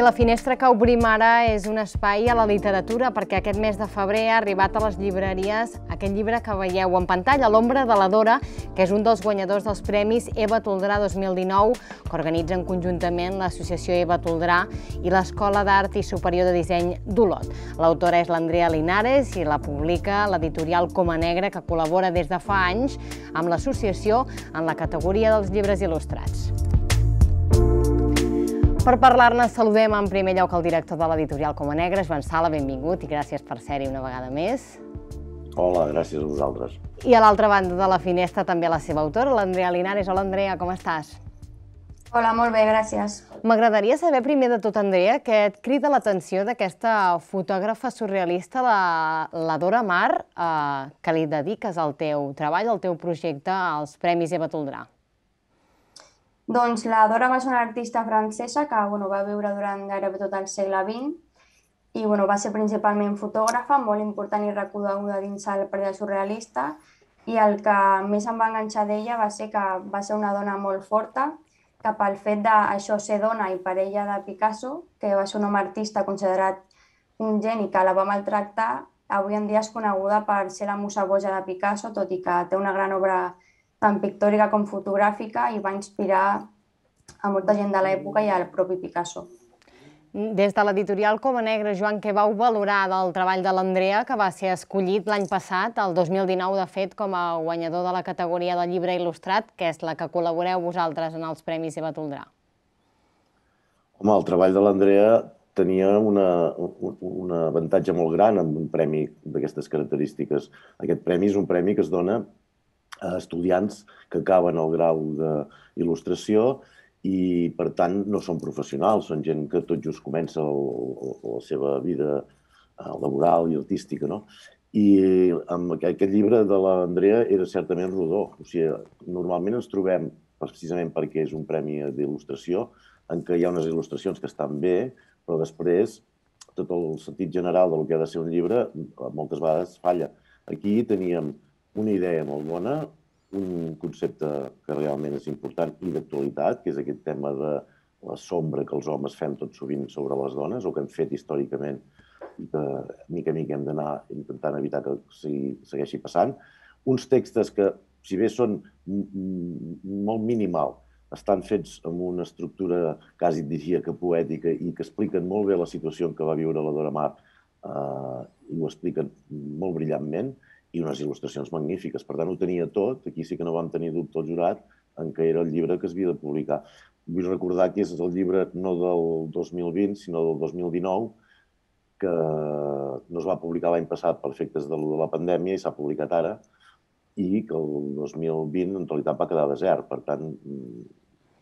I la finestra que obrim ara és un espai a la literatura, perquè aquest mes de febrer ha arribat a les llibreries aquest llibre que veieu en pantalla, L'ombra de la Dora, que és un dels guanyadors dels Premis Eva Toldrà 2019, que organitzen conjuntament l'associació Eva Toldrà i l'Escola d'Art i Superior de Disseny d'Olot. L'autora és l'Andrea Linares i la publica l'editorial Coma Negra, que col·labora des de fa anys amb l'associació en la categoria dels llibres il·lustrats. Per parlar-ne saludem en primer lloc el director de l'editorial Coma Negra, Joan Sala, benvingut i gràcies per ser-hi una vegada més. Hola, gràcies a vosaltres. I a l'altra banda de la finestra també la seva autora, l'Andrea Linares. Hola, Andrea, com estàs? Hola, molt bé, gràcies. M'agradaria saber primer de tot, Andrea, què et crida l'atenció d'aquesta fotògrafa surrealista, la, la Dora Mar, eh, que li dediques al teu treball, al teu projecte, als Premis Eva Toldrà. Doncs la Dora va ser una artista francesa que bueno, va viure durant gairebé tot el segle XX i bueno, va ser principalment fotògrafa, molt important i reconeguda dins el període surrealista i el que més em va enganxar d'ella va ser que va ser una dona molt forta, que pel fet d'això ser dona i parella de Picasso, que va ser un home artista considerat un geni que la va maltractar, avui en dia és coneguda per ser la musa boja de Picasso, tot i que té una gran obra artística tant pictòrica com fotogràfica i va inspirar a molta gent de l'època i al propi Picasso. Des de l'editorial Coma Negra, Joan, què vau valorar del treball de l'Andrea, que va ser escollit l'any passat, el 2019, de fet, com a guanyador de la categoria de llibre il·lustrat, que és la que col·laboreu vosaltres en els Premis Eva Toldrà? Home, el treball de l'Andrea tenia una, un, un avantatge molt gran amb un premi d'aquestes característiques. Aquest premi és un premi que es dona estudiants que acaben el grau d'il·lustració i, per tant, no són professionals, són gent que tot just comença el, la seva vida eh, laboral i artística, no? I amb aquest llibre de l'Andrea era certament rodó. O sigui, normalment ens trobem, precisament perquè és un premi d'il·lustració, en què hi ha unes il·lustracions que estan bé, però després tot el sentit general del que ha de ser un llibre moltes vegades falla. Aquí teníem una idea molt bona, un concepte que realment és important i d'actualitat, que és aquest tema de la sombra que els homes fem tot sovint sobre les dones, o que hem fet històricament, i que mica a mica hem d'anar intentant evitar que sigui, segueixi passant. Uns textos que, si bé són molt minimal, estan fets amb una estructura quasi diria que poètica i que expliquen molt bé la situació en què va viure la Dora Mar eh, i ho expliquen molt brillantment i unes il·lustracions magnífiques. Per tant, ho tenia tot. Aquí sí que no vam tenir dubte el jurat en què era el llibre que es havia de publicar. Vull recordar que és el llibre no del 2020, sinó del 2019, que no es va publicar l'any passat per efectes de, de la pandèmia i s'ha publicat ara, i que el 2020 en realitat va quedar desert. Per tant, mm,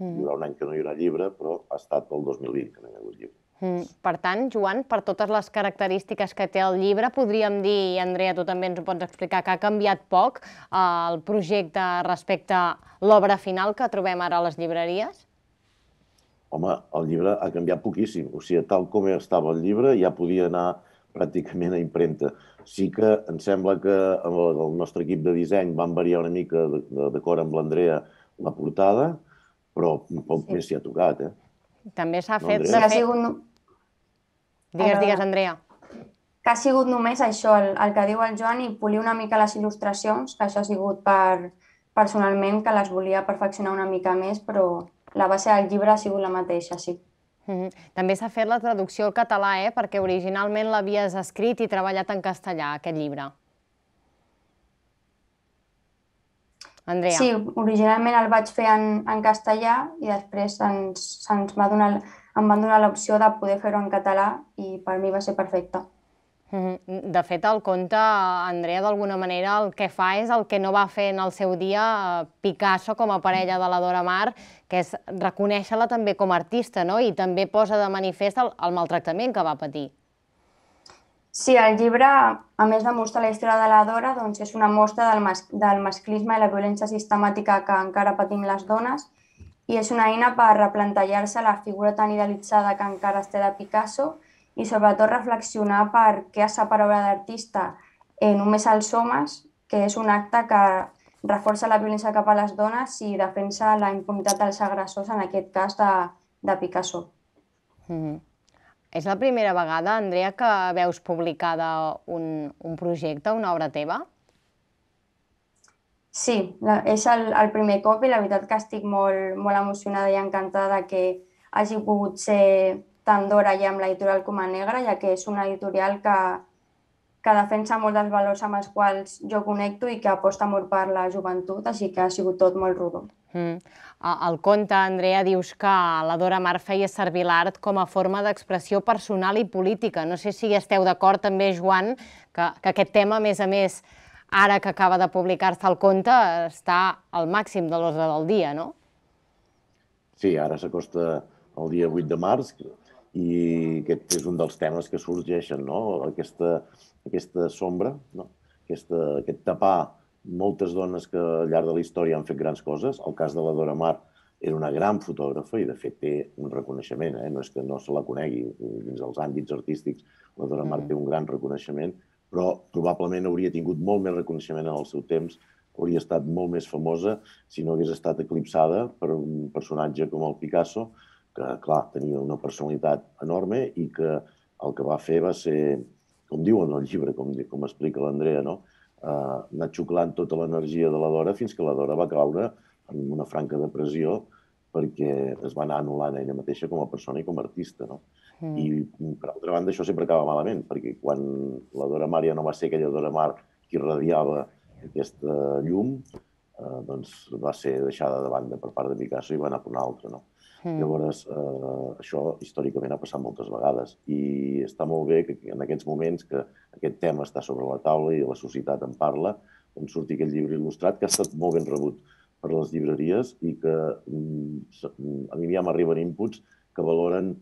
hi mm. haurà un any que no hi haurà llibre, però ha estat el 2020 que no hi ha hagut llibre. Mm. Per tant, Joan, per totes les característiques que té el llibre, podríem dir, i Andrea, tu també ens ho pots explicar, que ha canviat poc eh, el projecte respecte a l'obra final que trobem ara a les llibreries? Home, el llibre ha canviat poquíssim. O sigui, tal com estava el llibre, ja podia anar pràcticament a impremta. Sí que em sembla que el nostre equip de disseny van variar una mica d'acord amb l'Andrea la portada, però poc sí. més s'hi ha tocat, eh? També s'ha no, fet... ha sigut Digues, digues, Andrea. Que ha sigut només això, el, el que diu el Joan, i polir una mica les il·lustracions, que això ha sigut per, personalment que les volia perfeccionar una mica més, però la base del llibre ha sigut la mateixa, sí. Mm -hmm. També s'ha fet la traducció al català, eh? perquè originalment l'havies escrit i treballat en castellà, aquest llibre. Andrea. Sí, originalment el vaig fer en, en castellà i després se'ns va donar em van donar l'opció de poder fer-ho en català i per mi va ser perfecte. Mm-hmm. De fet, el conte, Andrea, d'alguna manera, el que fa és el que no va fer en el seu dia eh, Picasso com a parella de la Dora Mar, que és reconèixer-la també com a artista, no? I també posa de manifest el, el maltractament que va patir. Sí, el llibre, a més de mostrar la història de la Dora, doncs és una mostra del, mas, del masclisme i la violència sistemàtica que encara patim les dones i és una eina per replantejar-se la figura tan idealitzada que encara es té de Picasso i sobretot reflexionar per què separa obra d'artista eh, només als homes, que és un acte que reforça la violència cap a les dones i defensa la impunitat dels agressors, en aquest cas de, de Picasso. Mm -hmm. És la primera vegada, Andrea, que veus publicada un, un projecte, una obra teva? Sí, la, és el, el primer cop i la veritat que estic molt, molt emocionada i encantada que hagi pogut ser tant d'hora ja amb l'editorial com a negra, ja que és una editorial que, que defensa molt dels valors amb els quals jo connecto i que aposta molt per la joventut, així que ha sigut tot molt rodó. Mm. El conte, Andrea, dius que la Dora Mar feia servir l'art com a forma d'expressió personal i política. No sé si esteu d'acord també, Joan, que, que aquest tema, a més a més, ara que acaba de publicar-se el conte, està al màxim de l'ordre del dia, no? Sí, ara s'acosta el dia 8 de març i aquest és un dels temes que sorgeixen, no? Aquesta, aquesta sombra, no? aquesta, aquest tapar moltes dones que al llarg de la història han fet grans coses. El cas de la Dora Mar era una gran fotògrafa i, de fet, té un reconeixement, eh? no és que no se la conegui, dins dels àmbits artístics, la Dora Mar mm. té un gran reconeixement però probablement hauria tingut molt més reconeixement en el seu temps, hauria estat molt més famosa si no hagués estat eclipsada per un personatge com el Picasso, que, clar, tenia una personalitat enorme i que el que va fer va ser, com diuen al llibre, com, com explica l'Andrea, no? Uh, anar xuclant tota l'energia de la Dora fins que la Dora va caure en una franca depressió perquè es va anar anul·lant ella mateixa com a persona i com a artista, no? Mm. I, per altra banda, això sempre acaba malament, perquè quan la Dora Mar ja no va ser aquella Dora Mar que irradiava aquesta llum, eh, doncs va ser deixada de banda per part de Picasso i va anar per una altra, no? Mm. Llavors, eh, això històricament ha passat moltes vegades i està molt bé que en aquests moments que aquest tema està sobre la taula i la societat en parla, on surti aquest llibre il·lustrat, que ha estat molt ben rebut per les llibreries i que mm, mm, a mi ja m'arriben inputs que valoren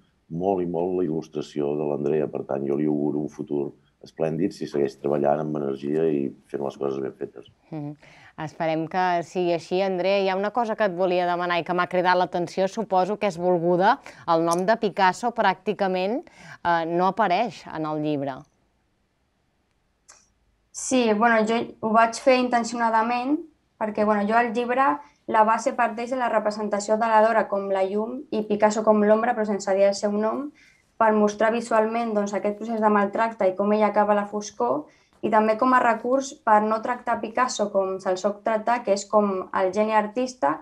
molt i molt la il·lustració de l'Andrea. Per tant, jo li auguro un futur esplèndid si segueix treballant amb energia i fent les coses ben fetes. Mm -hmm. Esperem que sigui així. Andrea, hi ha una cosa que et volia demanar i que m'ha cridat l'atenció, suposo que és volguda. El nom de Picasso pràcticament eh, no apareix en el llibre. Sí, bueno, jo ho vaig fer intencionadament perquè bueno, jo al llibre la base parteix de la representació de la Dora com la llum i Picasso com l'ombra, però sense dir el seu nom, per mostrar visualment doncs, aquest procés de maltracte i com ella acaba la foscor, i també com a recurs per no tractar Picasso com se'l soc tractar, que és com el geni artista,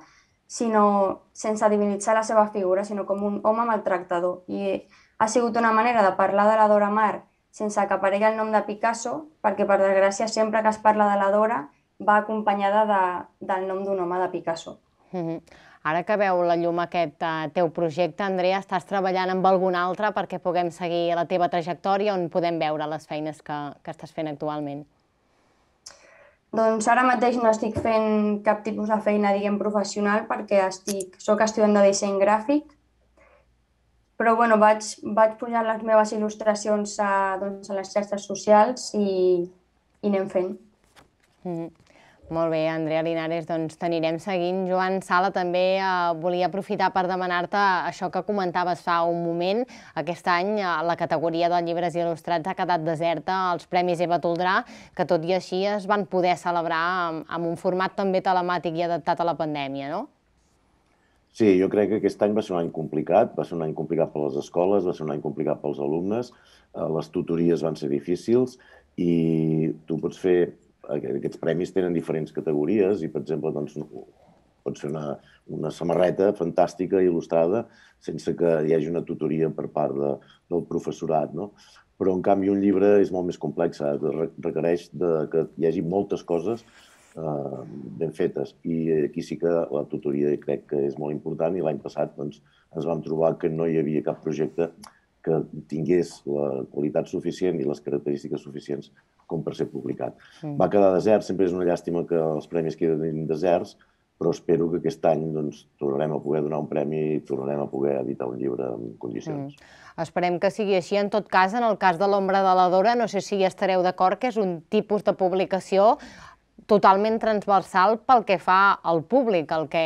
sinó sense divinitzar la seva figura, sinó com un home maltractador. I ha sigut una manera de parlar de la Dora Mar sense que aparegui el nom de Picasso, perquè per desgràcia sempre que es parla de la Dora va acompanyada de, del nom d'un home de Picasso. Mm -hmm. Ara que veu la llum aquest uh, teu projecte, Andrea, estàs treballant amb algun altre perquè puguem seguir la teva trajectòria on podem veure les feines que, que estàs fent actualment? Doncs ara mateix no estic fent cap tipus de feina, diguem, professional, perquè estic, soc estudiant de disseny gràfic, però bueno, vaig, vaig pujar les meves il·lustracions a, doncs, a les xarxes socials i, i anem fent. Mm -hmm. Molt bé, Andrea Linares, doncs t'anirem seguint. Joan Sala, també eh, volia aprofitar per demanar-te això que comentaves fa un moment. Aquest any eh, la categoria de llibres il·lustrats ha quedat deserta als Premis Eva Toldrà, que tot i així es van poder celebrar amb, amb un format també telemàtic i adaptat a la pandèmia, no? Sí, jo crec que aquest any va ser un any complicat, va ser un any complicat per les escoles, va ser un any complicat pels alumnes, eh, les tutories van ser difícils i tu pots fer aquests premis tenen diferents categories i, per exemple, doncs, pot ser una, una samarreta fantàstica, il·lustrada, sense que hi hagi una tutoria per part de, del professorat. No? Però, en canvi, un llibre és molt més complex, eh, requereix de, que hi hagi moltes coses eh, ben fetes. I aquí sí que la tutoria crec que és molt important i l'any passat doncs, ens vam trobar que no hi havia cap projecte que tingués la qualitat suficient i les característiques suficients com per ser publicat. Mm. Va quedar desert, sempre és una llàstima que els premis quedin deserts, però espero que aquest any doncs, tornarem a poder donar un premi i tornarem a poder editar un llibre en condicions. Mm. Esperem que sigui així. En tot cas, en el cas de l'Ombra de la Dora, no sé si hi estareu d'acord que és un tipus de publicació totalment transversal pel que fa al públic, el que,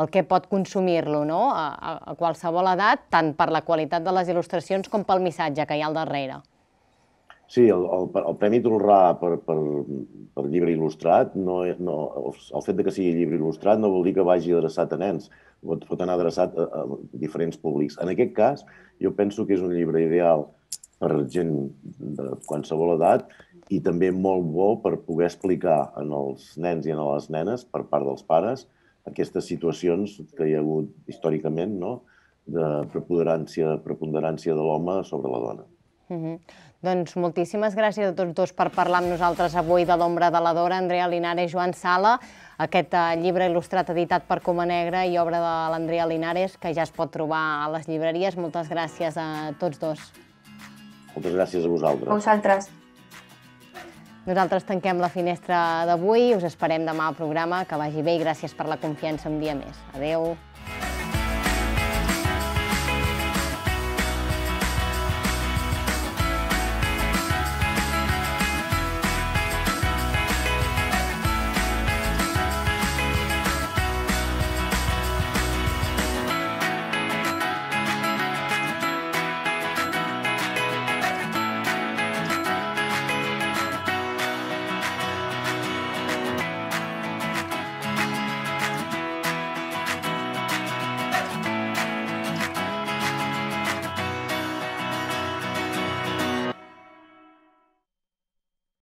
el que pot consumir-lo no? a, a qualsevol edat, tant per la qualitat de les il·lustracions com pel missatge que hi ha al darrere. Sí, el, el, el Premi Tolrà per, per, per llibre il·lustrat, no, e, no, el fet de que sigui llibre il·lustrat no vol dir que vagi adreçat a nens, pot, pot anar adreçat a, a diferents públics. En aquest cas, jo penso que és un llibre ideal per gent de qualsevol edat i també molt bo per poder explicar en els nens i en les nenes, per part dels pares, aquestes situacions que hi ha hagut històricament no? de preponderància, preponderància de l'home sobre la dona. Mm -hmm. Doncs moltíssimes gràcies a tots dos per parlar amb nosaltres avui de l'ombra de la Dora, Andrea Linares i Joan Sala, aquest eh, llibre il·lustrat editat per Coma Negra i obra de l'Andrea Linares, que ja es pot trobar a les llibreries. Moltes gràcies a tots dos. Moltes gràcies a vosaltres. A vosaltres. Nosaltres tanquem la finestra d'avui, us esperem demà al programa, que vagi bé i gràcies per la confiança un dia més. Adeu.